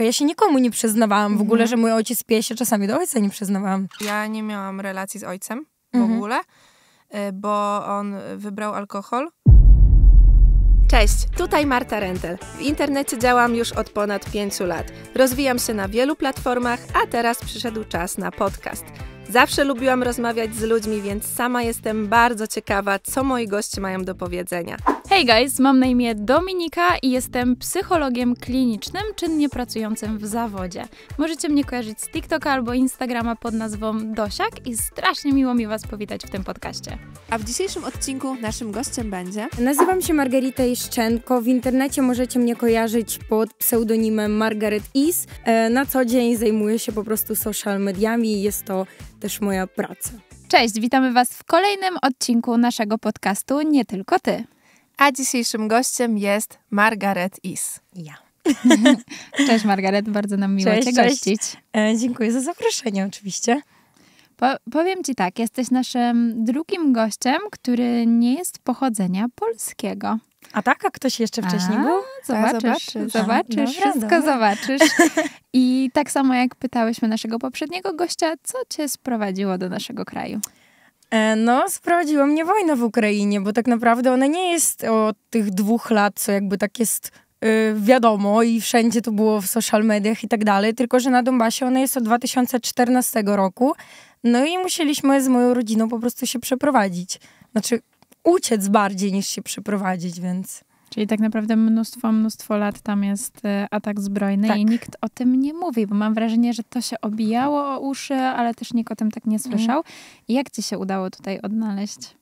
Ja się nikomu nie przyznawałam w ogóle, mhm. że mój ojciec pije się czasami do ojca nie przyznawałam. Ja nie miałam relacji z ojcem w mhm. ogóle, y, bo on wybrał alkohol. Cześć, tutaj Marta Rentel. W internecie działam już od ponad pięciu lat. Rozwijam się na wielu platformach, a teraz przyszedł czas na podcast. Zawsze lubiłam rozmawiać z ludźmi, więc sama jestem bardzo ciekawa, co moi goście mają do powiedzenia. Hey guys, mam na imię Dominika i jestem psychologiem klinicznym, czynnie pracującym w zawodzie. Możecie mnie kojarzyć z TikToka albo Instagrama pod nazwą Dosiak i strasznie miło mi Was powitać w tym podcaście. A w dzisiejszym odcinku naszym gościem będzie... Nazywam się Margarita Iszczenko, w internecie możecie mnie kojarzyć pod pseudonimem Margaret Is. E, na co dzień zajmuję się po prostu social mediami, jest to też moja praca. Cześć, witamy Was w kolejnym odcinku naszego podcastu Nie Tylko Ty. A dzisiejszym gościem jest Margaret Is. Ja. cześć Margaret, bardzo nam miło cześć, Cię cześć. gościć. E, dziękuję za zaproszenie oczywiście. Po, powiem Ci tak, jesteś naszym drugim gościem, który nie jest pochodzenia polskiego. A tak? A ktoś jeszcze wcześniej A, był? Zobaczysz, zobaczysz, zobaczysz dobra, wszystko dobra. zobaczysz. I tak samo jak pytałyśmy naszego poprzedniego gościa, co cię sprowadziło do naszego kraju? E, no, sprowadziła mnie wojna w Ukrainie, bo tak naprawdę ona nie jest od tych dwóch lat, co jakby tak jest Yy, wiadomo i wszędzie to było w social mediach i tak dalej, tylko że na Donbasie ona jest od 2014 roku. No i musieliśmy z moją rodziną po prostu się przeprowadzić. Znaczy, uciec bardziej niż się przeprowadzić, więc. Czyli tak naprawdę mnóstwo, mnóstwo lat tam jest y, atak zbrojny tak. i nikt o tym nie mówi, bo mam wrażenie, że to się obijało o uszy, ale też nikt o tym tak nie słyszał. Mhm. jak ci się udało tutaj odnaleźć?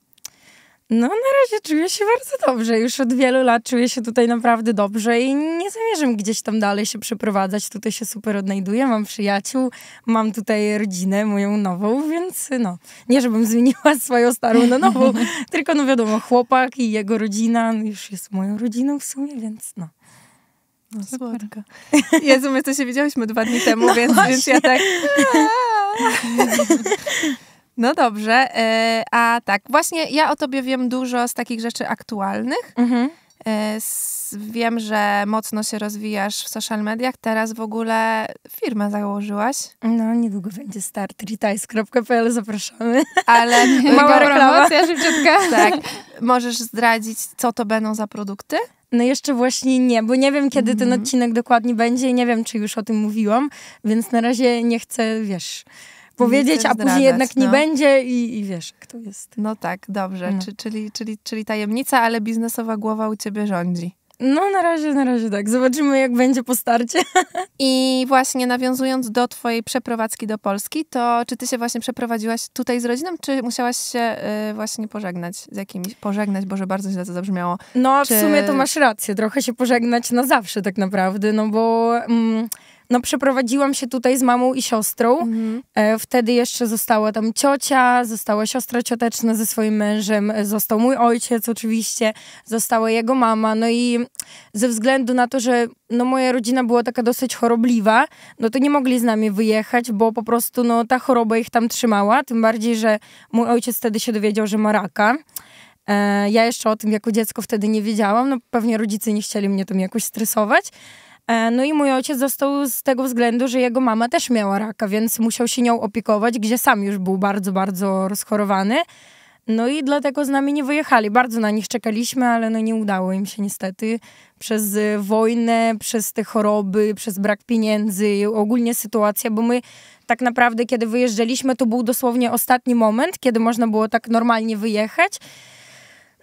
No, na razie czuję się bardzo dobrze. Już od wielu lat czuję się tutaj naprawdę dobrze i nie zamierzam gdzieś tam dalej się przeprowadzać. Tutaj się super odnajduję, mam przyjaciół, mam tutaj rodzinę moją nową, więc no, nie żebym zmieniła swoją starą na nową, tylko no wiadomo, chłopak i jego rodzina już jest moją rodziną w sumie, więc no. No, super. Jezu, my to się widziałyśmy dwa dni temu, no więc, więc ja tak... No dobrze, e, a tak, właśnie ja o tobie wiem dużo z takich rzeczy aktualnych. Mhm. E, wiem, że mocno się rozwijasz w social mediach. Teraz w ogóle firmę założyłaś. No, niedługo będzie start. zapraszamy. Ale mała promocja szybciutka. Tak. Możesz zdradzić, co to będą za produkty? No jeszcze właśnie nie, bo nie wiem, kiedy mm -hmm. ten mhm. odcinek dokładnie będzie i nie wiem, czy już o tym mówiłam, więc na razie nie chcę, wiesz powiedzieć, a później jednak no. nie będzie i, i wiesz, kto jest. No tak, dobrze, no. Czy, czyli, czyli, czyli tajemnica, ale biznesowa głowa u ciebie rządzi. No, na razie, na razie tak. Zobaczymy, jak będzie po starcie. I właśnie nawiązując do Twojej przeprowadzki do Polski, to czy Ty się właśnie przeprowadziłaś tutaj z rodziną, czy musiałaś się y, właśnie pożegnać z jakimiś? Pożegnać, Boże, bardzo źle to zabrzmiało. No, czy... w sumie to masz rację. Trochę się pożegnać na zawsze tak naprawdę, no bo... Mm, no przeprowadziłam się tutaj z mamą i siostrą. Mhm. E, wtedy jeszcze została tam ciocia, została siostra cioteczna ze swoim mężem, e, został mój ojciec oczywiście, została jego mama. No i ze względu na to, że no moja rodzina była taka dosyć chorobliwa, no to nie mogli z nami wyjechać, bo po prostu no ta choroba ich tam trzymała, tym bardziej, że mój ojciec wtedy się dowiedział, że ma raka. E, ja jeszcze o tym jako dziecko wtedy nie wiedziałam, no pewnie rodzice nie chcieli mnie tam jakoś stresować. E, no i mój ojciec został z tego względu, że jego mama też miała raka, więc musiał się nią opiekować, gdzie sam już był bardzo, bardzo rozchorowany. No i dlatego z nami nie wyjechali. Bardzo na nich czekaliśmy, ale no nie udało im się niestety. Przez y, wojnę, przez te choroby, przez brak pieniędzy, ogólnie sytuacja, bo my tak naprawdę, kiedy wyjeżdżaliśmy, to był dosłownie ostatni moment, kiedy można było tak normalnie wyjechać.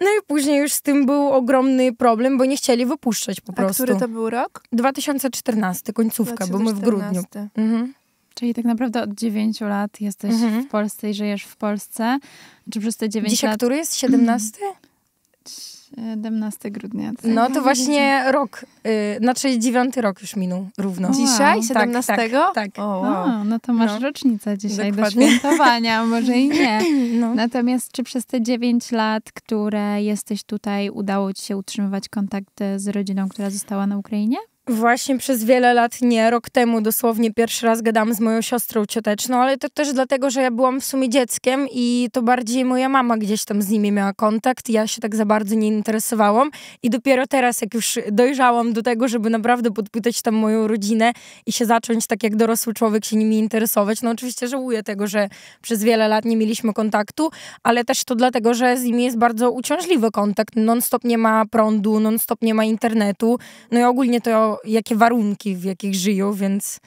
No i później już z tym był ogromny problem, bo nie chcieli wypuszczać po prostu. A który to był rok? 2014, końcówka, 2014. bo my w grudniu. Mhm. Czyli tak naprawdę od 9 lat jesteś mhm. w Polsce i żyjesz w Polsce. Czy znaczy przez te 9 Dzisiaj lat... który jest? 17? 17 grudnia. Tak? No to tak, tak, właśnie tak. rok, y, znaczy dziewiąty rok już minął równo. Dzisiaj? 17? Tak, tak, tak. O, wow. No. No, no to masz no. rocznicę dzisiaj Dokładnie. do świętowania, może i nie. No. Natomiast czy przez te 9 lat, które jesteś tutaj, udało ci się utrzymywać kontakt z rodziną, która została na Ukrainie? Właśnie przez wiele lat nie. Rok temu dosłownie pierwszy raz gadałam z moją siostrą cioteczną, ale to też dlatego, że ja byłam w sumie dzieckiem i to bardziej moja mama gdzieś tam z nimi miała kontakt. Ja się tak za bardzo nie interesowałam i dopiero teraz, jak już dojrzałam do tego, żeby naprawdę podpytać tam moją rodzinę i się zacząć tak jak dorosły człowiek się nimi interesować, no oczywiście żałuję tego, że przez wiele lat nie mieliśmy kontaktu, ale też to dlatego, że z nimi jest bardzo uciążliwy kontakt. Non-stop nie ma prądu, non-stop nie ma internetu, no i ogólnie to jakie warunki, w jakich żyją, więc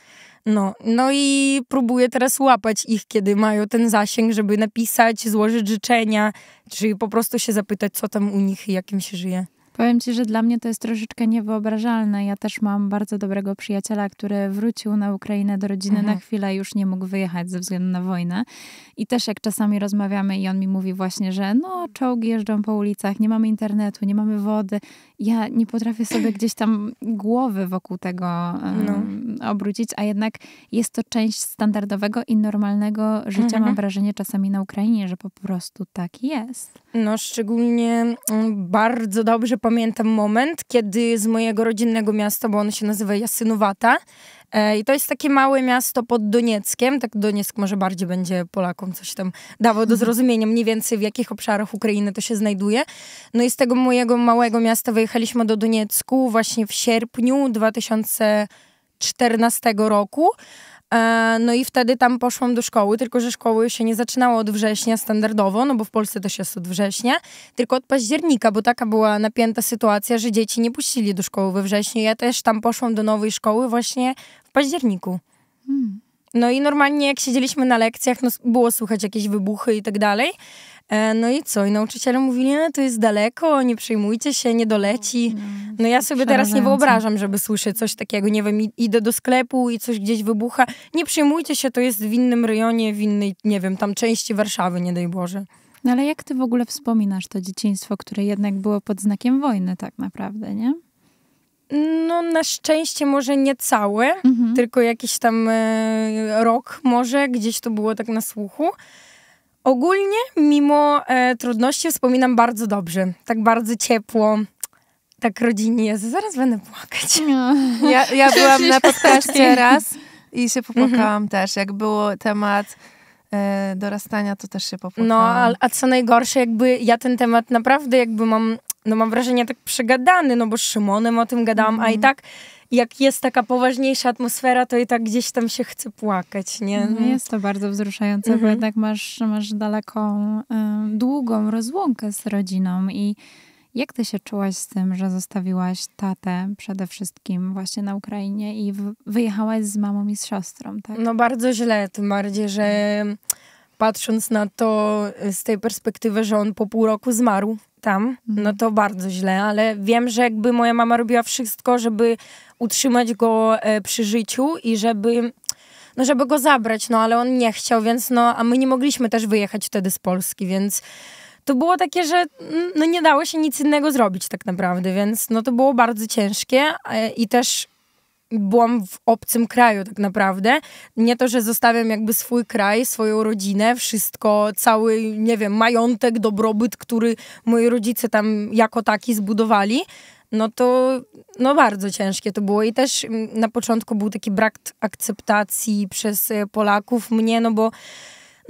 no. No i próbuję teraz łapać ich, kiedy mają ten zasięg, żeby napisać, złożyć życzenia, czy po prostu się zapytać, co tam u nich i jakim się żyje. Powiem ci, że dla mnie to jest troszeczkę niewyobrażalne. Ja też mam bardzo dobrego przyjaciela, który wrócił na Ukrainę do rodziny mhm. na chwilę, już nie mógł wyjechać ze względu na wojnę. I też jak czasami rozmawiamy i on mi mówi właśnie, że no czołgi jeżdżą po ulicach, nie mamy internetu, nie mamy wody. Ja nie potrafię sobie gdzieś tam głowy wokół tego um, no. obrócić, a jednak jest to część standardowego i normalnego życia. Mhm. Mam wrażenie czasami na Ukrainie, że po prostu tak jest. No szczególnie mm, bardzo dobrze po pamiętam moment, kiedy z mojego rodzinnego miasta, bo ono się nazywa Jasynowata, e, i to jest takie małe miasto pod Donieckiem. Tak Donieck może bardziej będzie Polakom coś tam dawał do mhm. zrozumienia mniej więcej w jakich obszarach Ukrainy to się znajduje. No i z tego mojego małego miasta wyjechaliśmy do Doniecku właśnie w sierpniu 2014 roku. E, no i wtedy tam poszłam do szkoły, tylko że szkoły się nie zaczynało od września standardowo, no bo w Polsce też jest od września, tylko od października, bo taka była napięta sytuacja, że dzieci nie puścili do szkoły we wrześniu. Ja też tam poszłam do nowej szkoły właśnie w październiku. Hmm. No i normalnie jak siedzieliśmy na lekcjach, no było słychać jakieś wybuchy i tak dalej. E, no i co? I nauczyciele mówili, no to jest daleko, nie przejmujcie się, nie doleci. No, no. no ja sobie teraz nie wyobrażam, żeby słyszeć coś takiego, nie wiem, idę do sklepu i coś gdzieś wybucha. Nie przejmujcie się, to jest w innym rejonie, w innej, nie wiem, tam części Warszawy, nie daj Boże. No ale jak ty w ogóle wspominasz to dzieciństwo, które jednak było pod znakiem wojny tak naprawdę, nie? No, na szczęście może nie całe, mhm. tylko jakiś tam e, rok może, gdzieś to było tak na słuchu. Ogólnie, mimo e, trudności, wspominam bardzo dobrze. Tak bardzo ciepło. Tak rodzinie. Jezu, zaraz będę płakać. No. Ja, ja byłam na podcaście raz i się mhm. popłakałam też. Jak było temat e, dorastania, to też się no, popłakałam. No, a, a co najgorsze, jakby ja ten temat naprawdę jakby mam, no mam wrażenie tak przegadany, no bo z Szymonem o tym gadałam, a i mhm. tak jak jest taka poważniejsza atmosfera, to i tak gdzieś tam się chce płakać, nie? Mhm. No jest to bardzo wzruszające, mhm. bo jednak masz, masz daleką, długą rozłąkę z rodziną i jak ty się czułaś z tym, że zostawiłaś tatę przede wszystkim właśnie na Ukrainie i wyjechałaś z mamą i z siostrą, tak? No bardzo źle, tym bardziej, że patrząc na to z tej perspektywy, że on po pół roku zmarł, tam, no mhm. to bardzo źle, ale wiem, że jakby moja mama robiła wszystko, żeby utrzymać go e, przy życiu i żeby no żeby go zabrać, no ale on nie chciał, więc no, a my nie mogliśmy też wyjechać wtedy z Polski, więc to było takie, że mm, no nie dało się nic innego zrobić tak naprawdę, więc no to było bardzo ciężkie e, i też byłam w obcym kraju tak naprawdę. Nie to, że zostawiam jakby swój kraj, swoją rodzinę, wszystko, cały, nie wiem, majątek, dobrobyt, który moi rodzice tam jako taki zbudowali, no to no bardzo ciężkie to było. I też mm, na początku był taki brak akceptacji przez e, Polaków mnie, no bo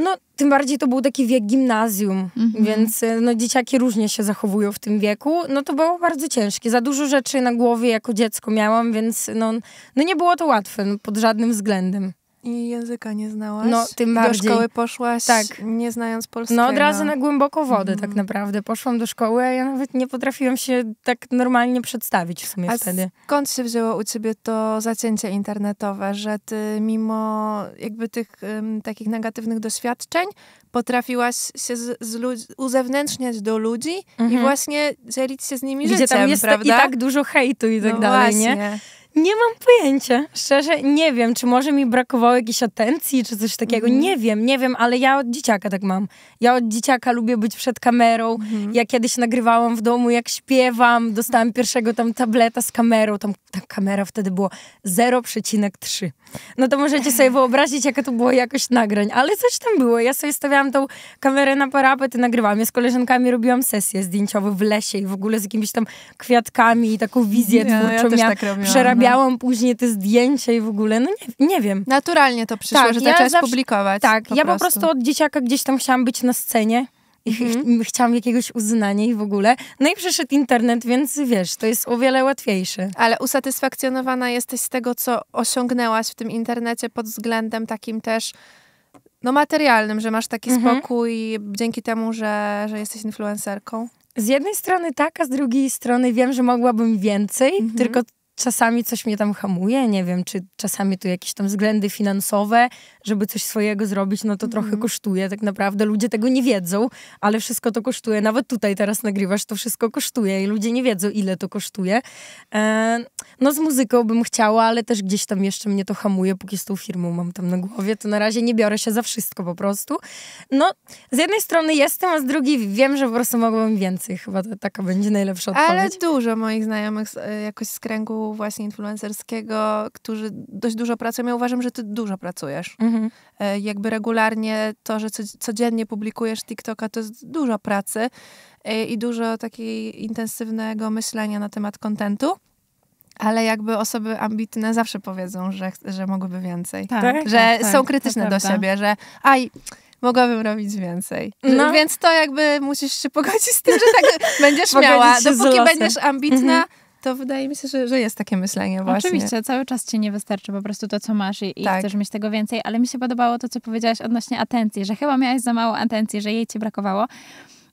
no, tym bardziej to był taki wiek gimnazjum, mhm. więc e, no, dzieciaki różnie się zachowują w tym wieku. No to było bardzo ciężkie. Za dużo rzeczy na głowie jako dziecko miałam, więc no, no nie było to łatwe no, pod żadnym względem. I języka nie znałaś? No, tym bardziej. Do szkoły poszłaś, tak. nie znając polskiego. No, od razu na głęboko wodę tak mm. tak naprawdę. Poszłam do szkoły, a ja nawet nie potrafiłam się tak normalnie przedstawić w sumie a wtedy. skąd się wzięło u ciebie to zacięcie internetowe, że ty mimo jakby tych um, takich negatywnych doświadczeń potrafiłaś się z, z ludzi, uzewnętrzniać do ludzi mm -hmm. i mhm. właśnie dzielić się z nimi Gdzie życiem, tam jest prawda? i tak dużo hejtu i tak no dalej, właśnie. nie? Nie mam pojęcia. Szczerze nie wiem, czy może mi brakowało jakiejś atencji, czy coś takiego. Mm. Nie wiem, nie wiem, ale ja od dzieciaka tak mam. Ja od dzieciaka lubię być przed kamerą. Mm. Ja kiedyś nagrywałam w domu, jak śpiewam. Dostałam mhm. pierwszego tam tableta z kamerą. Tam ta kamera wtedy było 0,3. No to możecie sobie wyobrazić, jaka to była jakość nagrań. Ale coś tam było. Ja sobie stawiałam tą kamerę na parapet i nagrywałam. Ja z koleżankami robiłam sesje zdjęciową w lesie i w ogóle z jakimiś tam kwiatkami i taką wizję ja, twórczą. Ja, ja tak robiłam Obrabiałam później te zdjęcia i w ogóle, no nie, nie wiem. Naturalnie to przyszło, tak, że ja publikować. Tak, po ja prostu. po prostu od dzieciaka gdzieś tam chciałam być na scenie. I ch mhm. chciałam jakiegoś uznania i w ogóle. No i przyszedł internet, więc wiesz, to jest o wiele łatwiejsze. Ale usatysfakcjonowana jesteś z tego, co osiągnęłaś w tym internecie pod względem takim też no materialnym, że masz taki mhm. spokój dzięki temu, że, że jesteś influencerką? Z jednej strony tak, a z drugiej strony wiem, że mogłabym więcej, mhm. tylko czasami coś mnie tam hamuje, nie wiem, czy czasami tu jakieś tam względy finansowe, żeby coś swojego zrobić, no to mhm. trochę kosztuje. Tak naprawdę ludzie tego nie wiedzą, ale wszystko to kosztuje. Nawet tutaj teraz nagrywasz, to wszystko kosztuje i ludzie nie wiedzą, ile to kosztuje. E, no z muzyką bym chciała, ale też gdzieś tam jeszcze mnie to hamuje, póki z tą firmą mam tam na głowie, to na razie nie biorę się za wszystko po prostu. No, z jednej strony jestem, a z drugiej wiem, że po prostu mogłabym więcej. Chyba to, taka będzie najlepsza odpowiedź. Ale dużo moich znajomych y, jakoś z kręgu właśnie influencerskiego, którzy dość dużo pracują. Ja uważam, że ty dużo pracujesz. Mhm. E, jakby regularnie to, że codziennie publikujesz TikToka, to jest dużo pracy e, i dużo takiego intensywnego myślenia na temat kontentu. Ale jakby osoby ambitne zawsze powiedzą, że, że mogłyby więcej. Tak, tak że tak, tak. są tak, krytyczne do siebie, że aj, mogłabym robić więcej. No. Więc to jakby musisz się pogodzić z tym, że tak będziesz miała. Dopóki będziesz ambitna, mhm to wydaje mi się, że, że jest takie myślenie właśnie. Oczywiście, cały czas ci nie wystarczy po prostu to, co masz i, tak. i chcesz mieć tego więcej, ale mi się podobało to, co powiedziałaś odnośnie atencji, że chyba miałaś za mało atencji, że jej ci brakowało.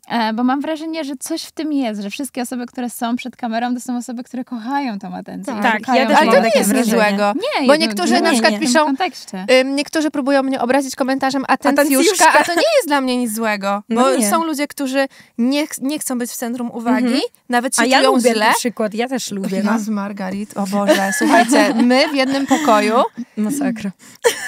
E, bo mam wrażenie, że coś w tym jest, że wszystkie osoby, które są przed kamerą, to są osoby, które kochają tą atencję. Tak, ja też ale to nie jest nic złego. Nie, bo niektórzy nie, na przykład nie, piszą, niektórzy próbują mnie obrazić komentarzem atencjuszka, a to nie jest dla mnie nic złego, no bo no są ludzie, którzy nie, ch nie chcą być w centrum uwagi, mhm. nawet się a ja lubię źle. na przykład, ja też lubię. Ja no. z Margarit, o Boże, słuchajcie, my w jednym pokoju. Masakra.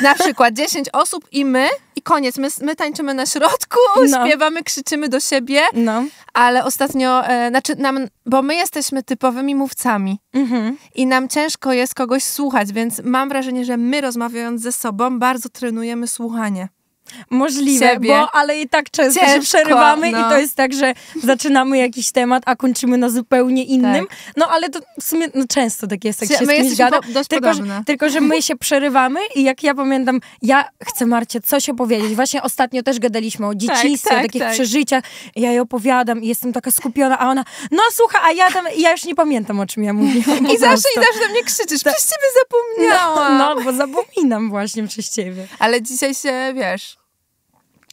Na przykład 10 osób i my i koniec. My, my tańczymy na środku, no. śpiewamy, krzyczymy do siebie, no. ale ostatnio, e, znaczy nam, bo my jesteśmy typowymi mówcami mhm. i nam ciężko jest kogoś słuchać, więc mam wrażenie, że my rozmawiając ze sobą bardzo trenujemy słuchanie. Możliwe, Siebie. bo ale i tak często Ciężko, się przerywamy no. i to jest tak, że zaczynamy jakiś temat, a kończymy na zupełnie innym. Tak. No ale to w sumie no, często tak jest, jak się my z kimś gada, po, tylko, że, tylko, że my się przerywamy i jak ja pamiętam, ja chcę Marcie coś opowiedzieć. Właśnie ostatnio też gadaliśmy o tak, dzieciństwie, tak, tak, o takich przeżyciach. Ja jej opowiadam i jestem taka skupiona, a ona, no słucha, a ja tam, ja już nie pamiętam o czym ja mówiłam. I zawsze, i zawsze do mnie krzyczysz, przez ciebie zapomniałam. No, no, bo zapominam właśnie przez ciebie. Ale dzisiaj się, wiesz,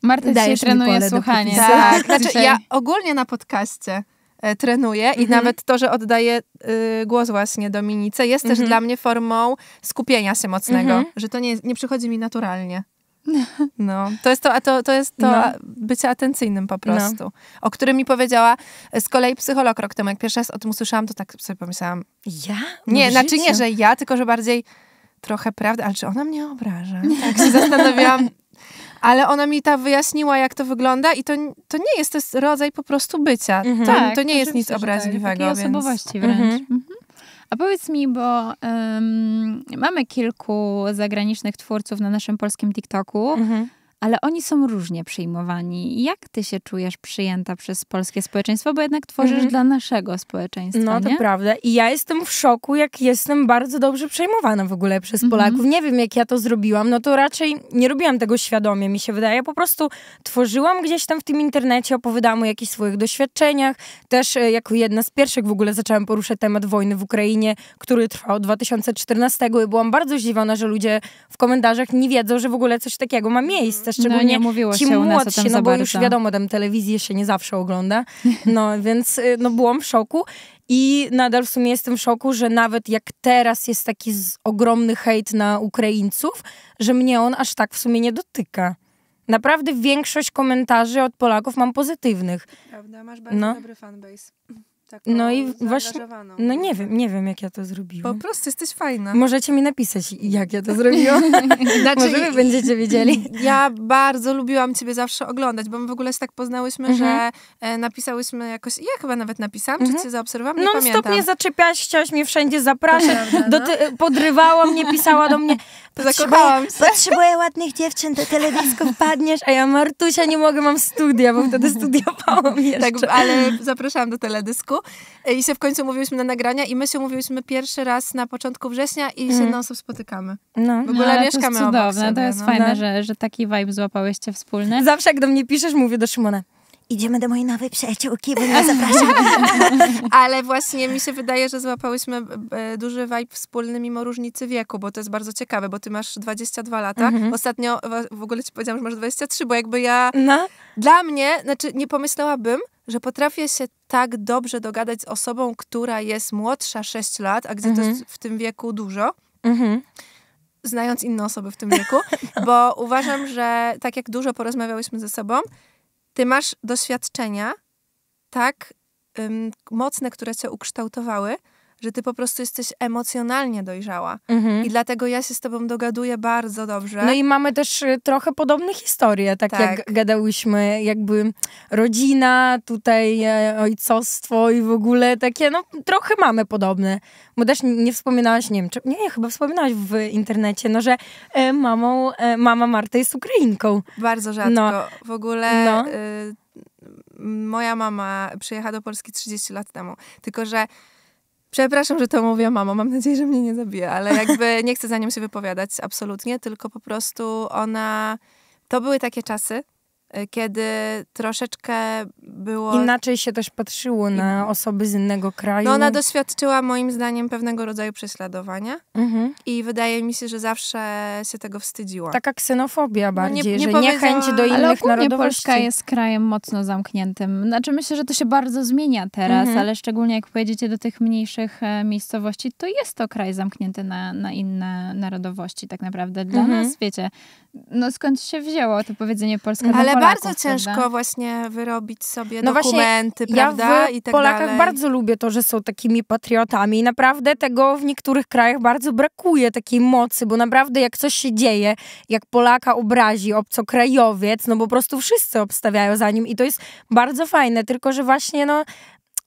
Marta się trenuje słuchanie. Tak, tak, znaczy ja ogólnie na podcaście e, trenuję mhm. i nawet to, że oddaję y, głos właśnie Dominice jest mhm. też dla mnie formą skupienia się mocnego, mhm. że to nie, nie przychodzi mi naturalnie. No, to jest to, a to, to jest to no. bycie atencyjnym po no. prostu, no. o którym mi powiedziała e, z kolei psycholog rok temu. Jak pierwszy raz o tym usłyszałam, to tak sobie pomyślałam. Ja? Nie, znaczy nie, że ja, tylko że bardziej trochę prawdy, ale czy ona mnie obraża? Tak się zastanawiałam, ale ona mi ta wyjaśniła, jak to wygląda i to, to nie jest, to jest rodzaj po prostu bycia. Mhm. to, tak, to nie jest nic tak. obraźliwego. Tak, więc... osobowości mhm. wręcz. Mm A powiedz mi, bo um, mamy kilku zagranicznych twórców na naszym polskim TikToku. Mhm ale oni są różnie przyjmowani. Jak ty się czujesz przyjęta przez polskie społeczeństwo, bo jednak tworzysz mhm. dla naszego społeczeństwa? No nie? to prawda. I ja jestem w szoku, jak jestem bardzo dobrze przejmowana w ogóle przez mhm. Polaków. Mhm. Nie wiem, jak ja to zrobiłam. No to raczej nie robiłam tego świadomie, mi się wydaje. Ja po prostu tworzyłam gdzieś tam w tym internecie, opowiadałam o jakichś swoich doświadczeniach. Też e, jako jedna z pierwszych w ogóle zaczęłam poruszać temat wojny w Ukrainie, który trwa od 2014 i byłam bardzo zdziwiona, że ludzie w komentarzach nie wiedzą, że w ogóle coś takiego ma miejsce, szczególnie no, nie mówiło ci się młodsi, no bo już wiadomo, tam telewizję się nie zawsze ogląda, no więc y, no, byłam w szoku i nadal w sumie jestem w szoku, że nawet jak teraz jest taki ogromny hejt na Ukraińców, że mnie on aż tak w sumie nie dotyka. Naprawdę większość komentarzy od Polaków mam pozytywnych. Prawda, masz bardzo no. dobry fanbase. Taką no i właśnie, no nie wiem, nie wiem jak ja to zrobiłam. Po prostu jesteś fajna. Możecie mi napisać, jak ja to zrobiłam. znaczy, Może wy będziecie wiedzieli. Ja bardzo lubiłam ciebie zawsze oglądać, bo my w ogóle się tak poznałyśmy, że mhm. e, napisałyśmy jakoś, ja chyba nawet napisałam, czy cię mhm. zaobserwowałam, No stopnie zaczepiałaś, chciałaś mnie wszędzie zapraszać, do no? podrywała mnie, pisała do mnie. Zakochałam się. Potrzebuję ładnych dziewczyn, do teledysku wpadniesz, a ja Martusia nie mogę, mam studia, bo wtedy studiowałam tak, jeszcze. Tak, ale zapraszałam do teledysku E, I się w końcu mówiliśmy na nagrania i my się mówiliśmy pierwszy raz na początku września i mm. się na stop spotykamy. No. W ogóle no, mieszkamy to jest cudowne, to jest no. fajne, no. że, że taki vibe złapałyście wspólny. Zawsze jak do mnie piszesz, mówię do Szymona, idziemy do mojej nowej przyjaciółki, bo nie zapraszam. Ale właśnie mi się wydaje, że złapałyśmy duży vibe wspólny mimo różnicy wieku, bo to jest bardzo ciekawe, bo ty masz 22 lata. Mhm. Ostatnio w ogóle ci powiedziałam, że masz 23, bo jakby ja... No. Dla mnie, znaczy nie pomyślałabym, że potrafię się tak dobrze dogadać z osobą, która jest młodsza 6 lat, a gdzie mhm. to jest w tym wieku dużo. Mhm znając inne osoby w tym wieku, bo uważam, że tak jak dużo porozmawiałyśmy ze sobą, ty masz doświadczenia tak ym, mocne, które cię ukształtowały, że ty po prostu jesteś emocjonalnie dojrzała. Mhm. I dlatego ja się z tobą dogaduję bardzo dobrze. No i mamy też y, trochę podobne historie, tak, tak. jak gadałyśmy, jakby rodzina, tutaj e, ojcostwo i w ogóle takie, no trochę mamy podobne. Bo też nie wspominałaś, nie wiem, czy, nie, chyba wspominałaś w internecie, no że e, mamą, e, mama Marta jest Ukrainką. Bardzo rzadko. No. W ogóle... No. Y, moja mama przyjechała do Polski 30 lat temu. Tylko, że Przepraszam, że to mówię, mamo, mam nadzieję, że mnie nie zabije, ale jakby nie chcę za nią się wypowiadać absolutnie, tylko po prostu ona... To były takie czasy, kiedy troszeczkę było. Inaczej się też patrzyło na osoby z innego kraju. No ona doświadczyła moim zdaniem pewnego rodzaju prześladowania mhm. i wydaje mi się, że zawsze się tego wstydziła. Taka ksenofobia bardziej, no nie, nie że niechęć do innych ale narodowości. Polska jest krajem mocno zamkniętym. Znaczy myślę, że to się bardzo zmienia teraz, mhm. ale szczególnie jak pojedziecie do tych mniejszych e, miejscowości, to jest to kraj zamknięty na, na inne narodowości tak naprawdę. Dla mhm. nas, wiecie, no skąd się wzięło to powiedzenie Polska ale bardzo ciężko prawda? właśnie wyrobić sobie no dokumenty, prawda? Ja w I tak Polakach dalej. bardzo lubię to, że są takimi patriotami. Naprawdę tego w niektórych krajach bardzo brakuje, takiej mocy, bo naprawdę jak coś się dzieje, jak Polaka obrazi obcokrajowiec, no po prostu wszyscy obstawiają za nim i to jest bardzo fajne, tylko że właśnie no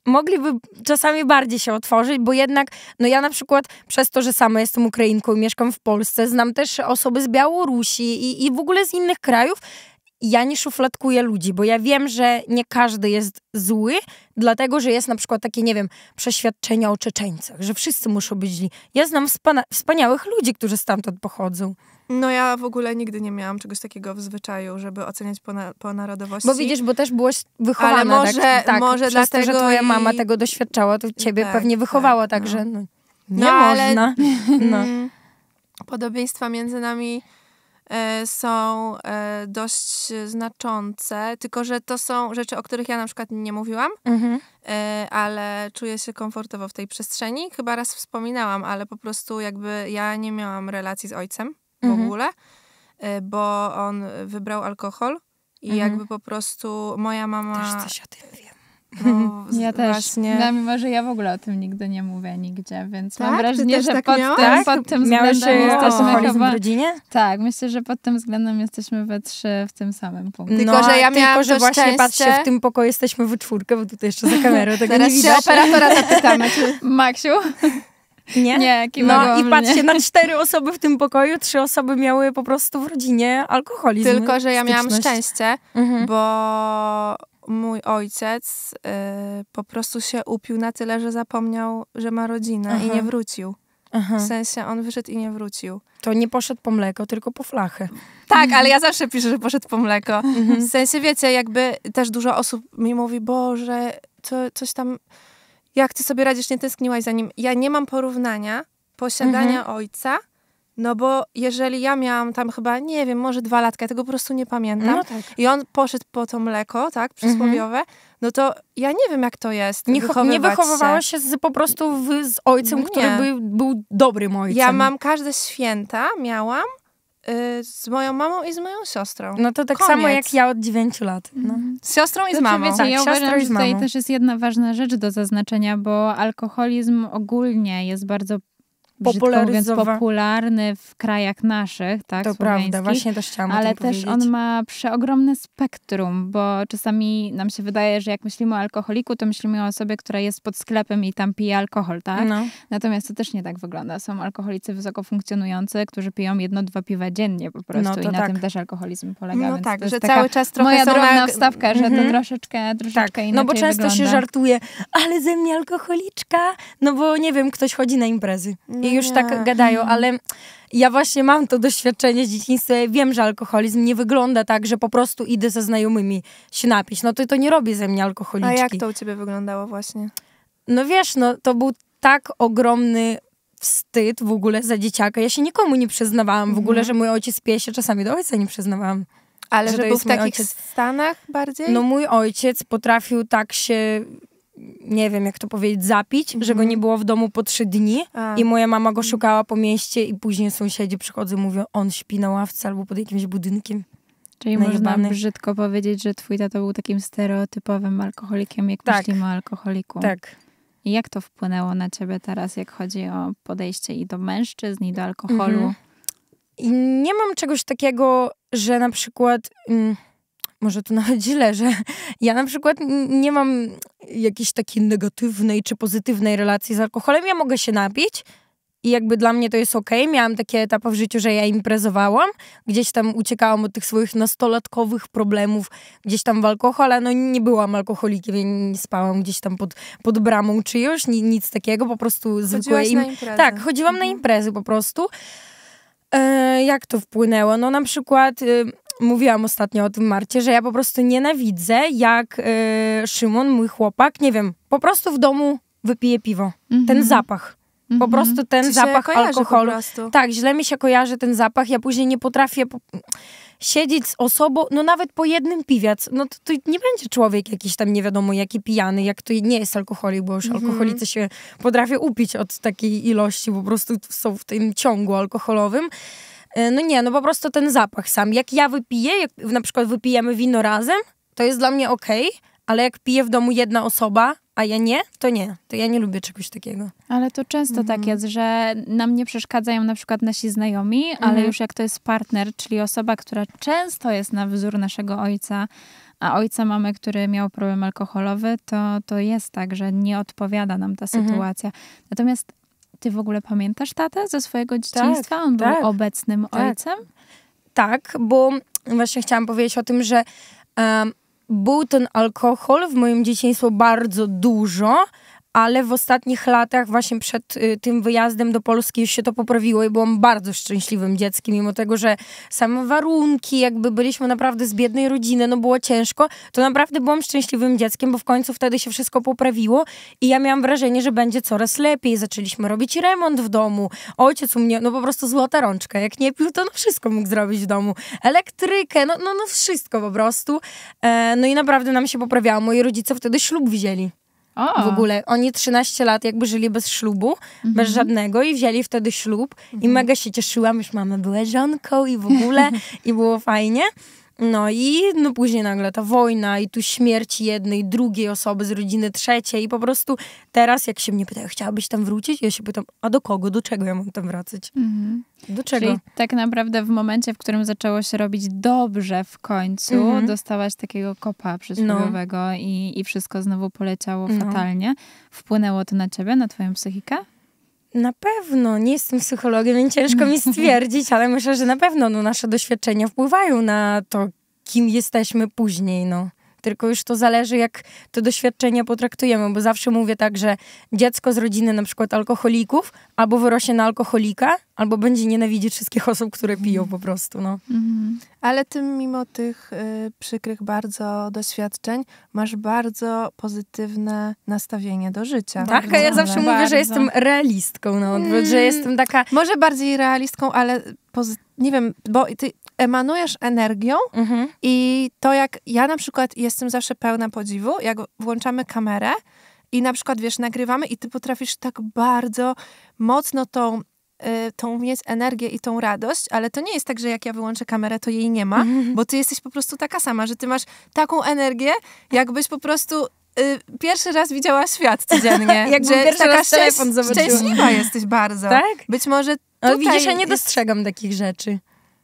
mogliby czasami bardziej się otworzyć, bo jednak, no ja na przykład przez to, że sama jestem Ukrainką i mieszkam w Polsce, znam też osoby z Białorusi i, i w ogóle z innych krajów ja nie szufladkuję ludzi, bo ja wiem, że nie każdy jest zły, dlatego że jest na przykład takie, nie wiem, przeświadczenia o Czeczeńcach, że wszyscy muszą być źli. Ja znam wspaniałych ludzi, którzy stamtąd pochodzą. No ja w ogóle nigdy nie miałam czegoś takiego w zwyczaju, żeby oceniać po, na, po narodowości. Bo widzisz, bo też byłaś wychowana Ale tak? może, tak, tak może przez dlatego to, że twoja i... mama tego doświadczała, to ciebie tak, pewnie tak, wychowała, tak, także no. no. no nie no, można. Ale... No. Podobieństwa między nami E, są e, dość znaczące, tylko że to są rzeczy, o których ja na przykład nie mówiłam, mhm. E, ale czuję się komfortowo w tej przestrzeni. Chyba raz wspominałam, ale po prostu jakby ja nie miałam relacji z ojcem w mhm. ogóle, bo on wybrał alkohol i mhm. jakby po prostu moja mama... Też coś o tym wiem. No, ja też. Właśnie. No, mimo, że ja w ogóle o tym nigdy nie mówię nigdzie, więc tak? mam wrażenie, że tak pod, tym, pod tym Miałeś względem jesteśmy chyba... w rodzinie? Tak, myślę, że pod tym względem jesteśmy we trzy w tym samym punkcie. No, tylko, że ja miałam tylko, że to właśnie patrzę, w tym pokoju jesteśmy w czwórkę, bo tutaj jeszcze za kamerą tego Teraz nie widać. się operatora zapytamy. Maksiu? Nie? Nie, No i patrzcie, na cztery osoby w tym pokoju, trzy osoby miały po prostu w rodzinie alkoholizm. Tylko, że ja miałam szczęście, mhm. bo mój ojciec y, po prostu się upił na tyle, że zapomniał, że ma rodzinę Aha. i nie wrócił. Aha. W sensie on wyszedł i nie wrócił. To nie poszedł po mleko, tylko po flachę. Tak, ale ja zawsze piszę, że poszedł po mleko. Mhm. W sensie, wiecie, jakby też dużo osób mi mówi, Boże, to, coś tam, jak ty sobie radzisz, nie tęskniłaś za nim. Ja nie mam porównania posiadania mhm. ojca no bo jeżeli ja miałam tam chyba, nie wiem, może dwa latka, ja tego po prostu nie pamiętam. No tak. I on poszedł po to mleko, tak, przysłowiowe, mhm. no to ja nie wiem, jak to jest. Nie, nie wychowywałaś się z, po prostu w, z ojcem, który by, był dobrym ojcem. Ja mam każde święta, miałam y, z moją mamą i z moją siostrą. No to tak Koniec. samo jak ja od dziewięciu lat. No. Mhm. Z siostrą i z mamą. Wiecie, tak, ja uważam, że tutaj też jest jedna ważna rzecz do zaznaczenia, bo alkoholizm ogólnie jest bardzo popularyzowa... popularny w krajach naszych, tak? To prawda, właśnie to chciałam Ale też powiedzieć. on ma przeogromne spektrum, bo czasami nam się wydaje, że jak myślimy o alkoholiku, to myślimy o osobie, która jest pod sklepem i tam pije alkohol, tak? No. Natomiast to też nie tak wygląda. Są alkoholicy wysoko funkcjonujący, którzy piją jedno, dwa piwa dziennie po no prostu no i na tak. tym też alkoholizm polega. No tak, że cały czas trochę moja drobna wstawka, że mm -hmm. to troszeczkę, mhm. troszeczkę tak. inaczej No bo często wygląda. się żartuje, ale ze mnie alkoholiczka, no bo nie wiem, ktoś chodzi na imprezy. No I już tak mm. gadają, ale ja właśnie mam to doświadczenie z dzieciństwa. Wiem, że alkoholizm nie wygląda tak, że po prostu idę ze znajomymi się napić. No to to nie robi ze mnie alkoholiczki. A jak to u ciebie wyglądało właśnie? No wiesz, no to był tak ogromny wstyd w ogóle za dzieciaka. Ja się nikomu nie przyznawałam w ogóle, mhm. że mój ojciec pije się. Czasami do ojca nie przyznawałam. Ale że, że był w takich ojciec. stanach bardziej? No mój ojciec potrafił tak się nie wiem jak to powiedzieć, zapić, mm -hmm. że go nie było w domu po trzy dni A. i moja mama go mhm. szukała po mieście i później sąsiedzi przychodzą i mówią, on śpi na ławce albo pod jakimś budynkiem. Czyli można brzydko powiedzieć, że twój tato był takim stereotypowym alkoholikiem, jak tak. myślimy o alkoholiku. Tak. I jak to wpłynęło na ciebie teraz, jak chodzi o podejście i do mężczyzn, i do alkoholu? Mm -hmm. I nie mam czegoś takiego, że na przykład... Mm, może to nawet źle, że ja na przykład nie mam jakiejś takiej negatywnej czy pozytywnej relacji z alkoholem. Ja mogę się napić i jakby dla mnie to jest okej. Okay. Miałam takie etapy w życiu, że ja imprezowałam, gdzieś tam uciekałam od tych swoich nastolatkowych problemów, gdzieś tam w alkohole. No nie byłam alkoholikiem, ja nie spałam gdzieś tam pod, pod bramą czyjąś, ni, nic takiego, po prostu zwykłe... Im... Tak, chodziłam mhm. na imprezy po prostu. E, jak to wpłynęło? No na przykład... E, mówiłam ostatnio o tym Marcie, że ja po prostu nienawidzę, jak y, Szymon, mój chłopak, nie wiem, po prostu w domu wypije piwo. Mm -hmm. Ten mhm. zapach. Po mm -hmm. prostu ten zapach alkoholu. Tak, źle mi się kojarzy ten zapach. Ja później nie potrafię po... siedzieć z osobą, no nawet po jednym piwiec. No to, to, nie będzie człowiek jakiś tam nie wiadomo jaki pijany, jak to nie jest alkoholik, bo już mm -hmm. alkoholicy się potrafią upić od takiej ilości, po prostu są w tym ciągu alkoholowym. E, no nie, no po prostu ten zapach sam. Jak ja wypiję, jak na przykład wypijemy wino razem, to jest dla mnie okej, okay, ale jak pije w domu jedna osoba, a ja nie, to nie. To ja nie lubię czegoś takiego. Ale to często tak mhm. tak jest, że nam nie przeszkadzają na przykład nasi znajomi, mhm. ale już jak to jest partner, czyli osoba, która często jest na wzór naszego ojca, a ojca mamy, który miał problem alkoholowy, to, to jest tak, że nie odpowiada nam ta mhm. sytuacja. Natomiast ty w ogóle pamiętasz tatę ze swojego dzieciństwa? Tak, On tak, był obecnym tak. ojcem? Tak, bo właśnie chciałam powiedzieć o tym, że um, był ten alkohol w moim dzieciństwie bardzo dużo, ale w ostatnich latach, właśnie przed y, tym wyjazdem do Polski, już się to poprawiło i byłam bardzo szczęśliwym dzieckiem, mimo tego, że same warunki, jakby byliśmy naprawdę z biednej rodziny, no było ciężko, to naprawdę byłam szczęśliwym dzieckiem, bo w końcu wtedy się wszystko poprawiło i ja miałam wrażenie, że będzie coraz lepiej. Zaczęliśmy robić remont w domu. Ojciec u mnie, no po prostu złota rączka. Jak nie pił, to no wszystko mógł zrobić w domu. Elektrykę, no, no, no wszystko po prostu. E, no i naprawdę nam się poprawiało. Moi rodzice wtedy ślub wzięli. O. W ogóle oni 13 lat jakby żyli bez ślubu, mhm. bez żadnego i wzięli wtedy ślub mhm. i mega się cieszyłam, już mamy była żonką i w ogóle i było fajnie. No i no później nagle ta wojna i tu śmierć jednej, drugiej osoby z rodziny trzeciej i po prostu teraz jak się mnie pytają, chciałabyś tam wrócić? Ja się pytam, a do kogo, do czego ja mam tam wracać? Mhm. Do czego? Czyli tak naprawdę w momencie, w którym zaczęło się robić dobrze w końcu, mhm. dostałaś takiego kopa przysłowiowego no. i, i wszystko znowu poleciało no. fatalnie. Wpłynęło to na ciebie, na twoją psychikę? Na pewno, nie jestem psychologiem, więc ciężko mi stwierdzić, ale myślę, że na pewno no, nasze doświadczenia wpływają na to, kim jesteśmy później. No tylko już to zależy, jak to doświadczenie potraktujemy, bo zawsze mówię tak, że dziecko z rodziny na przykład alkoholików albo wyrośnie na alkoholika, albo będzie nienawidzić wszystkich osób, które piją mhm. po prostu, no. Mhm. Ale ty mimo tych y, przykrych bardzo doświadczeń masz bardzo pozytywne nastawienie do życia. Tak, bardzo, ja zawsze mówię, bardzo. że jestem realistką, no, mm. że jestem taka... Może bardziej realistką, ale nie wiem, bo ty, emanujesz energią mhm. i to jak ja na przykład jestem zawsze pełna podziwu, jak włączamy kamerę i na przykład wiesz, nagrywamy i ty potrafisz tak bardzo mocno tą y, tą mieć energię i tą radość, ale to nie jest tak, że jak ja wyłączę kamerę, to jej nie ma, mhm. bo ty jesteś po prostu taka sama, że ty masz taką energię, jakbyś po prostu y, pierwszy raz widziała świat codziennie. Jakby że pierwszy raz telefon szczęśliwa jesteś bardzo. Tak? Być może tutaj... No ale widzisz, ja nie dostrzegam takich rzeczy.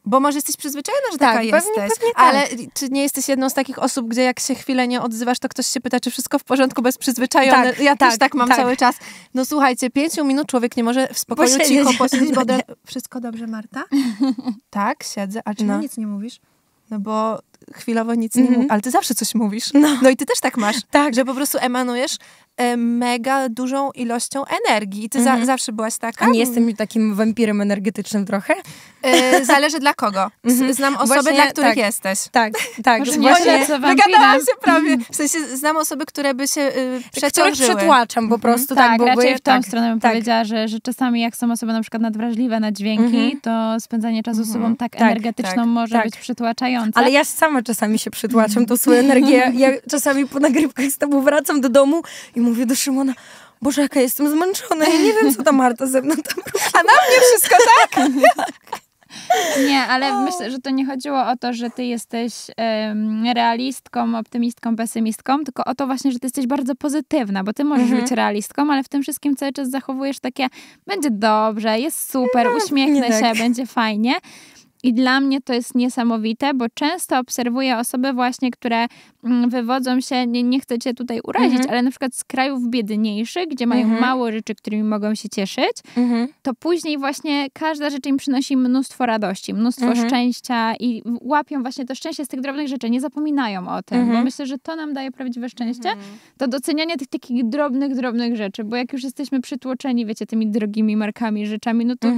Bo może jesteś przyzwyczajona, że tak, taka jesteś. Pewnie, tak. Ale czy nie jesteś jedną z takich osób, gdzie jak się chwilę nie odzywasz, to ktoś się pyta, czy wszystko w porządku, bez przyzwyczajone. Tak, ja tak, też tak mam tak. cały czas. No słuchajcie, pięciu minut człowiek nie może w spokoju posiedzieć. cicho posiedzieć, bo... Wszystko dobrze, Marta? tak, siedzę. A czy no. nic nie mówisz? No bo chwilowo nic mm -hmm. nie mhm. mówię, ale ty zawsze coś mówisz. No. no. i ty też tak masz, tak. że po prostu emanujesz e, mega dużą ilością energii i ty mm -hmm. za, mhm. zawsze byłaś taka. A nie jestem takim wampirem energetycznym trochę? E, zależy dla kogo. Z, mhm. znam osoby, właśnie, dla których tak, jesteś. Tak, tak. Może właśnie, nie wygadałam się prawie. W sensie znam osoby, które by się y, przeciążyły. Których przetłaczam po prostu. Tak, tak bo raczej w tą tak, stronę bym tak. powiedziała, że, że czasami jak są osoby na przykład nadwrażliwe na dźwięki, to spędzanie czasu z osobą tak, tak energetyczną tak, może tak. być przytłaczające. Ale ja sam sama czasami się przytłaczam tą swoją energię. Ja czasami po nagrywkach z tobą wracam do domu i mówię do Szymona, Boże, jaka jestem zmęczona, ja nie wiem, co ta Marta ze mną tam robi. A na mnie wszystko tak? Nie, ale o. myślę, że to nie chodziło o to, że ty jesteś um, realistką, optymistką, pesymistką, tylko o to właśnie, że ty jesteś bardzo pozytywna, bo ty możesz mhm. być realistką, ale w tym wszystkim cały czas zachowujesz takie będzie dobrze, jest super, no, uśmiechnę tak. się, tak. będzie fajnie. I dla mnie to jest niesamowite, bo często obserwuję osoby właśnie, które mm, wywodzą się, nie, nie chcę cię tutaj urazić, mhm. ale na przykład z krajów biedniejszych, gdzie mają mhm. mało rzeczy, którymi mogą się cieszyć, mhm. to później właśnie każda rzecz im przynosi mnóstwo radości, mnóstwo mhm. szczęścia i łapią właśnie to szczęście z tych drobnych rzeczy, nie zapominają o tym, bo mhm. myślę, że to nam daje prawdziwe szczęście, mhm. to docenianie tych takich drobnych, drobnych rzeczy, bo jak już jesteśmy przytłoczeni, wiecie, tymi drogimi markami, rzeczami, no to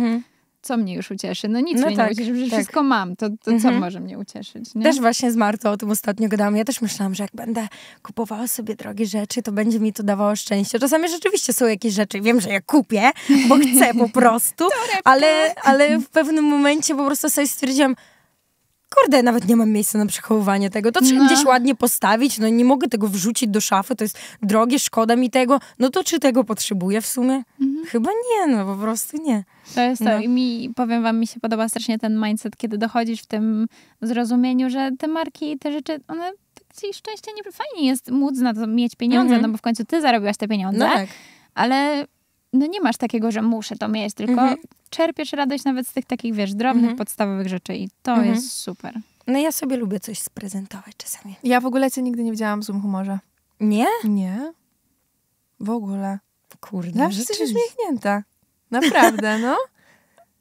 co mnie już ucieszy? No nic no mnie tak, nie ucieszy, tak. wszystko mam, to, to mhm. co może mnie ucieszyć? Nie? Też właśnie z Martą o tym ostatnio gadałam. Ja też myślałam, że jak będę kupowała sobie drogie rzeczy, to będzie mi to dawało szczęście. Czasami rzeczywiście są jakieś rzeczy, wiem, że ja kupię, bo chcę po prostu, ale, ale w pewnym momencie po prostu sobie stwierdziłam, kurde, nawet nie mam miejsca na przechowywanie tego. To trzeba no. gdzieś ładnie postawić, no nie mogę tego wrzucić do szafy, to jest drogie, szkoda mi tego. No to czy tego potrzebuję w sumie? Mhm. Chyba nie, no po prostu nie. To jest no. to. I mi, powiem wam, mi się podoba strasznie ten mindset, kiedy dochodzisz w tym zrozumieniu, że te marki i te rzeczy, one tak ci szczęście nie... Fajnie jest móc na to mieć pieniądze, mhm. no bo w końcu ty zarobiłaś te pieniądze. No tak. Ale no nie masz takiego, że muszę to mieć, tylko mhm. czerpiesz radość nawet z tych takich, wiesz, drobnych, mhm. podstawowych rzeczy i to mhm. jest super. No ja sobie lubię coś sprezentować czasami. Ja w ogóle cię nigdy nie widziałam w złym humorze. Nie? Nie. W ogóle. Kurde, Zawsze jesteś uśmiechnięta. Naprawdę, no.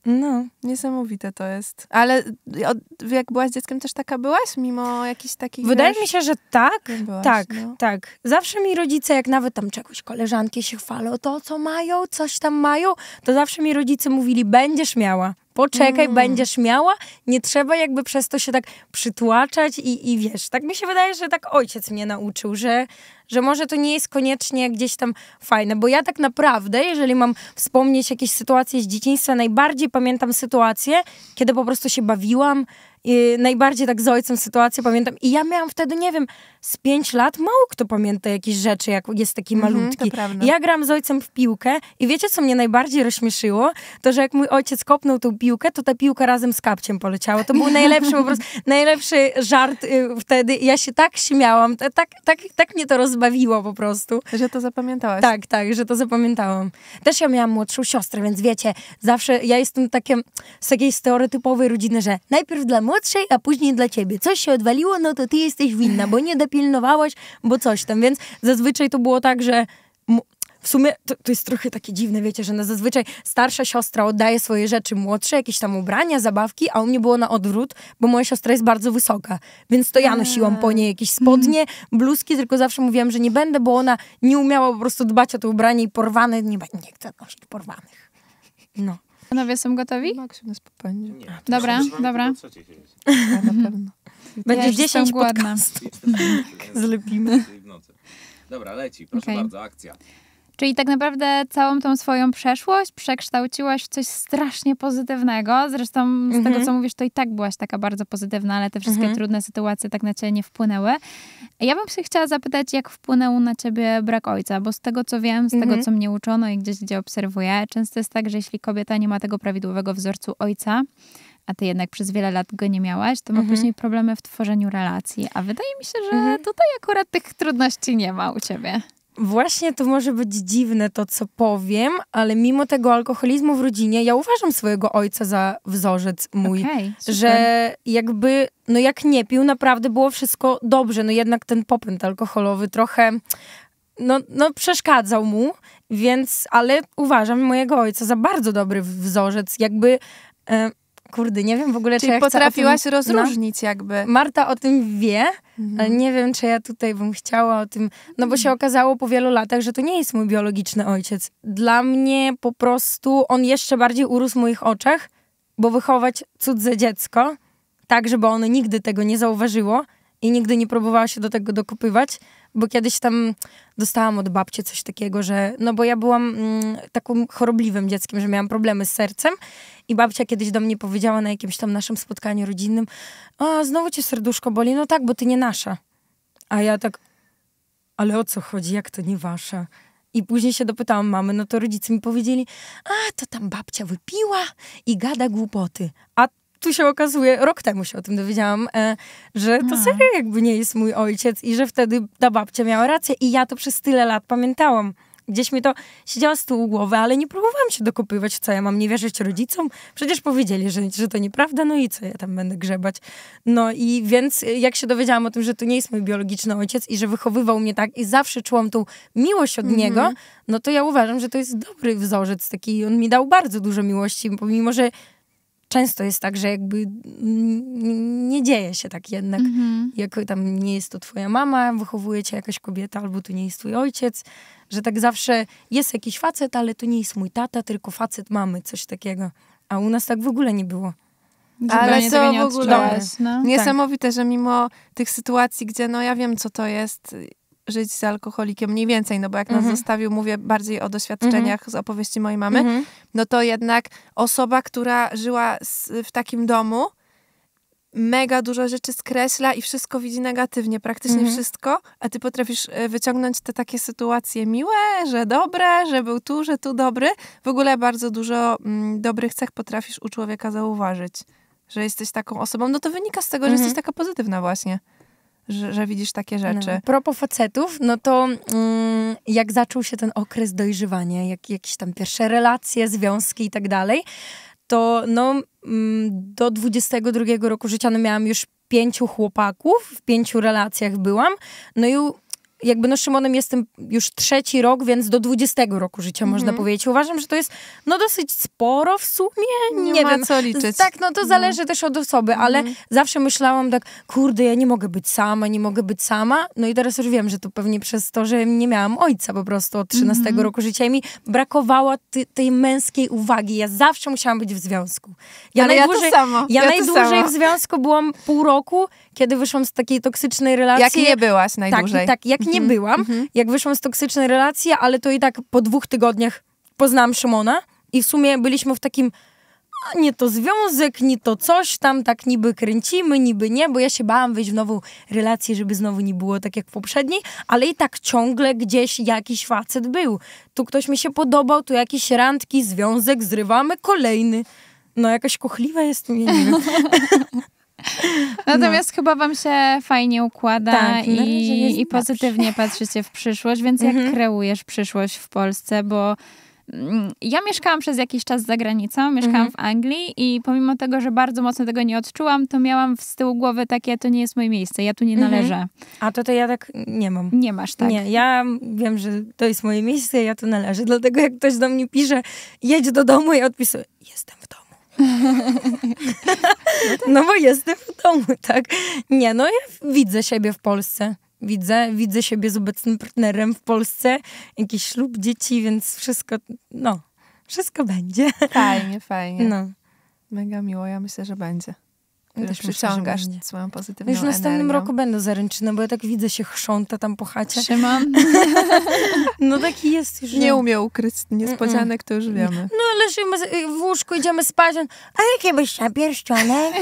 No, niesamowite to jest. Ale od, jak byłaś dzieckiem, też taka byłaś, mimo jakichś takich. Wydaje wiesz, mi się, że tak. Byłaś, tak, no. tak. Zawsze mi rodzice, jak nawet tam czegoś koleżanki się chwalą, to co mają, coś tam mają, to zawsze mi rodzice mówili, będziesz miała. Poczekaj, mm. będziesz miała, nie trzeba jakby przez to się tak przytłaczać i, i wiesz, tak mi się wydaje, że tak ojciec mnie nauczył, że, że może to nie jest koniecznie gdzieś tam fajne, bo ja tak naprawdę, jeżeli mam wspomnieć jakieś sytuacje z dzieciństwa, najbardziej pamiętam sytuacje, kiedy po prostu się bawiłam, i najbardziej tak z ojcem sytuację pamiętam. I ja miałam wtedy, nie wiem, z pięć lat mało kto pamięta jakieś rzeczy, jak jest taki mhm, malutki. ja gram z ojcem w piłkę i wiecie, co mnie najbardziej rozśmieszyło? To, że jak mój ojciec kopnął tą piłkę, to ta piłka razem z kapciem poleciała. To był najlepszy po prostu, najlepszy żart y, wtedy. Ja się tak śmiałam, tak, tak, tak mnie to rozbawiło po prostu. Że to zapamiętałaś. Tak, tak, że to zapamiętałam. Też ja miałam młodszą siostrę, więc wiecie, zawsze ja jestem takiem, z takiej stereotypowej rodziny, że najpierw dla najmłodszej, a później dla ciebie. Coś się odwaliło, no to ty jesteś winna, bo nie dopilnowałaś, bo coś tam. Więc zazwyczaj to było tak, że w sumie to, to, jest trochę takie dziwne, wiecie, że na zazwyczaj starsza siostra oddaje swoje rzeczy młodsze, jakieś tam ubrania, zabawki, a u mnie było na odwrót, bo moja siostra jest bardzo wysoka, więc to ja nosiłam po niej jakieś mhm. spodnie, bluzki, tylko zawsze mówiłam, że nie będę, bo ona nie umiała po prostu dbać o to ubranie i porwane, nie, nie chcę nosić porwanych. No. Panowie są gotowi? No, Maksym nas popędzi. dobra, dobra. na pewno. Będzie ja 10 głodna. Zlepimy. Dobra, leci. Proszę okay. bardzo, akcja. Czyli tak naprawdę całą tą swoją przeszłość przekształciłaś w coś strasznie pozytywnego. Zresztą z mhm. tego, co mówisz, to i tak byłaś taka bardzo pozytywna, ale te wszystkie mhm. trudne sytuacje tak na ciebie nie wpłynęły. Ja bym się chciała zapytać, jak wpłynął na ciebie brak ojca, bo z tego, co wiem, z mhm. tego, co mnie uczono i gdzieś, gdzie obserwuję, często jest tak, że jeśli kobieta nie ma tego prawidłowego wzorcu ojca, a ty jednak przez wiele lat go nie miałaś, to ma mhm. później problemy w tworzeniu relacji. A wydaje mi się, że mhm. tutaj akurat tych trudności nie ma u ciebie. Właśnie to może być dziwne to, co powiem, ale mimo tego alkoholizmu w rodzinie, ja uważam swojego ojca za wzorzec mój. Okay, że jakby, no jak nie pił, naprawdę było wszystko dobrze. No jednak ten popęd alkoholowy trochę, no, no przeszkadzał mu, więc, ale uważam mojego ojca za bardzo dobry wzorzec. Jakby... E, Kurde, nie wiem w ogóle, Czyli czy ja potrafiłaś tym, no. rozróżnić no, jakby. Marta o tym wie, mhm. ale nie wiem, czy ja tutaj bym chciała o tym... No bo się mhm. okazało po wielu latach, że to nie jest mój biologiczny ojciec. Dla mnie po prostu on jeszcze bardziej urósł w moich oczach, bo wychować cudze dziecko tak, żeby ono nigdy tego nie zauważyło, i nigdy nie próbowała się do tego dokupywać, bo kiedyś tam dostałam od babci coś takiego, że no bo ja byłam mm, takim chorobliwym dzieckiem, że miałam problemy z sercem i babcia kiedyś do mnie powiedziała na jakimś tam naszym spotkaniu rodzinnym, a znowu cię serduszko boli, no tak, bo ty nie nasza. A ja tak, ale o co chodzi, jak to nie wasza? I później się dopytałam mamy, no to rodzice mi powiedzieli, a to tam babcia wypiła i gada głupoty. A tu się okazuje, rok temu się o tym dowiedziałam, e, że to serio jakby nie jest mój ojciec i że wtedy ta babcia miała rację i ja to przez tyle lat pamiętałam. Gdzieś mi to siedziało z tyłu głowy, ale nie próbowałam się dokopywać, w co ja mam nie wierzyć rodzicom. Przecież powiedzieli, że, że to nieprawda, no i co ja tam będę grzebać. No i więc e, jak się dowiedziałam o tym, że to nie jest mój biologiczny ojciec i że wychowywał mnie tak i zawsze czułam tą miłość od mm -hmm. niego, no to ja uważam, że to jest dobry wzorzec taki. On mi dał bardzo dużo miłości, pomimo że często jest tak, że jakby nie dzieje się tak jednak. jako mhm. Jak tam nie jest to twoja mama, wychowuje cię jakaś kobieta, albo to nie jest twój ojciec, że tak zawsze jest jakiś facet, ale to nie jest mój tata, tylko facet mamy, coś takiego. A u nas tak w ogóle nie było. Ale to w ogóle no. no. niesamowite, tak. że mimo tych sytuacji, gdzie no ja wiem, co to jest żyć z alkoholikiem mniej więcej, no bo jak nas mhm. zostawił, mówię bardziej o doświadczeniach mm z opowieści mojej mamy, mhm. no to jednak osoba, która żyła z, w takim domu, mega dużo rzeczy skreśla i wszystko widzi negatywnie, praktycznie mhm. wszystko, a ty potrafisz e, wyciągnąć te takie sytuacje miłe, że dobre, że był tu, że tu dobry. W ogóle bardzo dużo mm, dobrych cech potrafisz u człowieka zauważyć, że jesteś taką osobą. No to wynika z tego, mhm. że jesteś mhm. taka pozytywna właśnie że, że widzisz takie no. rzeczy. No. Propos facetów, no to mm, jak zaczął się ten okres dojrzewania, jak, jakieś tam pierwsze relacje, związki i tak dalej, to no, mm, do 22 roku życia no, miałam już pięciu chłopaków, w pięciu relacjach byłam, no i jakby no Szymonem jestem już trzeci rok, więc do 20 roku życia mm -hmm. można mhm. powiedzieć. Uważam, że to jest no dosyć sporo w sumie. Nie, nie wiem. co liczyć. Tak, no to no. zależy też od osoby, ale mm -hmm. zawsze myślałam tak, kurde, ja nie mogę być sama, nie mogę być sama. No i teraz już wiem, że to pewnie przez to, że nie miałam ojca po prostu od 13 mm -hmm. roku życia i mi brakowało tej męskiej uwagi. Ja zawsze musiałam być w związku. Ja ale najdłużej, ja, to samo. ja, ja najdłużej samo. w związku byłam pół roku kiedy wyszłam z takiej toksycznej relacji. Jak nie byłaś tak, najdłużej. Tak, tak jak nie mhm, byłam, mhm. jak wyszłam z toksycznej relacji, ale to i tak po dwóch tygodniach poznałam Szymona i w sumie byliśmy w takim a nie to związek, nie to coś, tam tak niby kręcimy, niby nie, bo ja się bałam wejść w nową relację, żeby znowu nie było tak jak w poprzedniej, ale i tak ciągle gdzieś jakiś facet był. Tu ktoś mi się podobał, tu jakieś randki, związek, zrywamy kolejny. No jakaś kochliwa jest, nie wiem. Natomiast no. chyba wam się fajnie układa tak, i, i pozytywnie patrzycie w przyszłość, więc mhm. jak kreujesz przyszłość w Polsce, bo mm, ja mieszkałam przez jakiś czas za granicą, mieszkałam mhm. w Anglii i pomimo tego, że bardzo mocno tego nie odczułam, to miałam z tyłu głowy takie, to nie jest moje miejsce, ja tu nie mhm. należę. Mhm. A to to ja tak nie mam. Nie masz tak. Nie, ja wiem, że to jest moje miejsce, ja tu należę, dlatego jak ktoś do mnie pisze, jedź do domu, i odpisuję, jestem No, bo jestem w domu, tak. Nie, no ja widzę siebie w Polsce. Widzę, widzę siebie z obecnym partnerem w Polsce. Jakiś ślub, dzieci, więc wszystko, no, wszystko będzie. Fajnie, fajnie. No. Mega miło, ja myślę, że będzie. Też przyciągasz swoją pozytywną no Już w następnym energią. roku będę zaręczyna, bo ja tak widzę się chrząta tam po chacie. Trzymam. no taki jest już. Nie umie ukryć niespodzianek, to już wiemy. No leżymy w łóżku, idziemy spać, on, a jakie byś na pierścionek?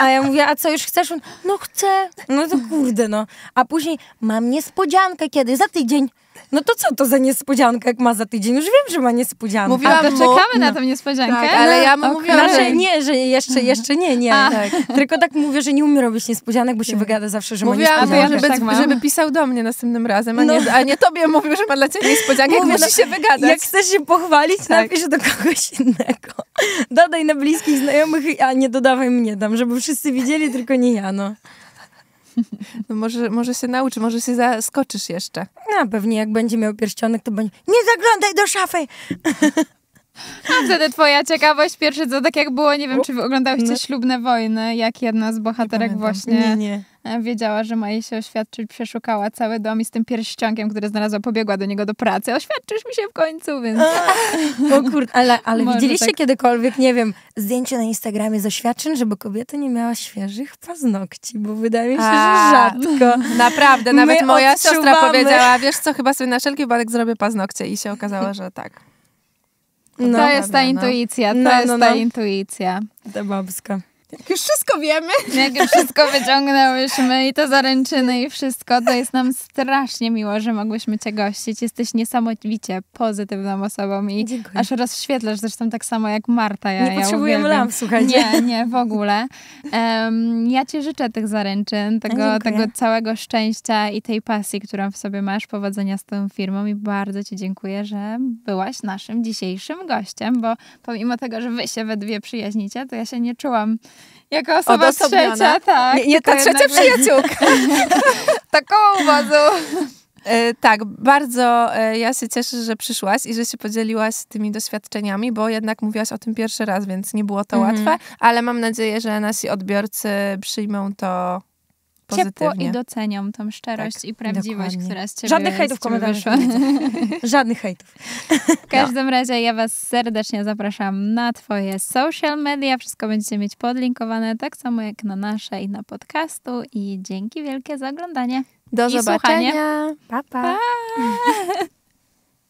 A ja mówię, a co już chcesz? On, no chcę. No to kurde no. A później mam niespodziankę kiedy? Za tydzień. No to co to za niespodzianka, jak ma za tydzień? Już wiem, że ma niespodziankę. Mówiłam A to czekamy na no. tę niespodziankę. Tak, ale ja mu okay. No, mówiłam, znaczy nie, że jeszcze, mhm. jeszcze nie, nie. Tak. Tylko tak mówię, że nie umiem robić niespodzianek, bo się wygada zawsze, że mówiłam, tak ma niespodziankę. Mówiłam, żeby, tak żeby pisał do mnie następnym razem, a, no. nie, a nie tobie mówił, że ma dla ciebie niespodziankę, jak musisz no, się wygadać. Jak chcesz się pochwalić, tak. napisz do kogoś innego. Dodaj na bliskich znajomych, a nie dodawaj mnie tam, żeby wszyscy widzieli, tylko nie ja, no. No może, może się nauczy, może się zaskoczysz jeszcze. No, pewnie jak będzie miał pierścionek, to będzie nie zaglądaj do szafy! A wtedy twoja ciekawość pierwszy co tak jak było, nie wiem, czy oglądałeś no. Ślubne Wojny, jak jedna z bohaterek właśnie... Nie, nie. E, wiedziała, że ma jej się oświadczyć, przeszukała cały dom i z tym pierścionkiem, który znalazła, pobiegła do niego do pracy. Oświadczysz mi się w końcu, więc... ale, ale widzieliście tak. kiedykolwiek, nie wiem, zdjęcie na Instagramie z oświadczeń, żeby kobieta nie miała świeżych paznokci, bo wydaje mi się, A, że rzadko. Naprawdę, nawet My moja odczuwamy. siostra powiedziała, wiesz co, chyba sobie na wszelki wypadek zrobię paznokcie i się okazało, że tak. No, to jest ta no. no, no. intuicja, to no, jest no, ta intuicja. Ta babska. Jak już wszystko wiemy. No jak już wszystko wyciągnęłyśmy i to zaręczyny i wszystko, to jest nam strasznie miło, że mogłyśmy Cię gościć. Jesteś niesamowicie pozytywną osobą i Dziękuję. aż rozświetlasz zresztą tak samo jak Marta. Ja, nie ja potrzebujemy lamp, słuchajcie. Nie, nie, w ogóle. Um, ja Ci życzę tych zaręczyn, tego, tego całego szczęścia i tej pasji, którą w sobie masz, powodzenia z tą firmą i bardzo Ci dziękuję, że byłaś naszym dzisiejszym gościem, bo pomimo tego, że Wy się we dwie przyjaźnicie, to ja się nie czułam jako osoba trzecia, tak. Nie, nie ta trzecia jednak... przyjaciółka. Taką bazą. E, tak, bardzo e, ja się cieszę, że przyszłaś i że się podzieliłaś tymi doświadczeniami, bo jednak mówiłaś o tym pierwszy raz, więc nie było to mm -hmm. łatwe, ale mam nadzieję, że nasi odbiorcy przyjmą to ciepło i docenią tą szczerość tak, i prawdziwość, dokładnie. która z ciebie Żadnych hejtów komentarzy. Żadnych hejtów. W no. każdym no. razie ja was serdecznie zapraszam na twoje social media. Wszystko będziecie mieć podlinkowane, tak samo jak na nasze i na podcastu. I dzięki wielkie za oglądanie. Do I zobaczenia. Słuchanie. Pa, pa. pa.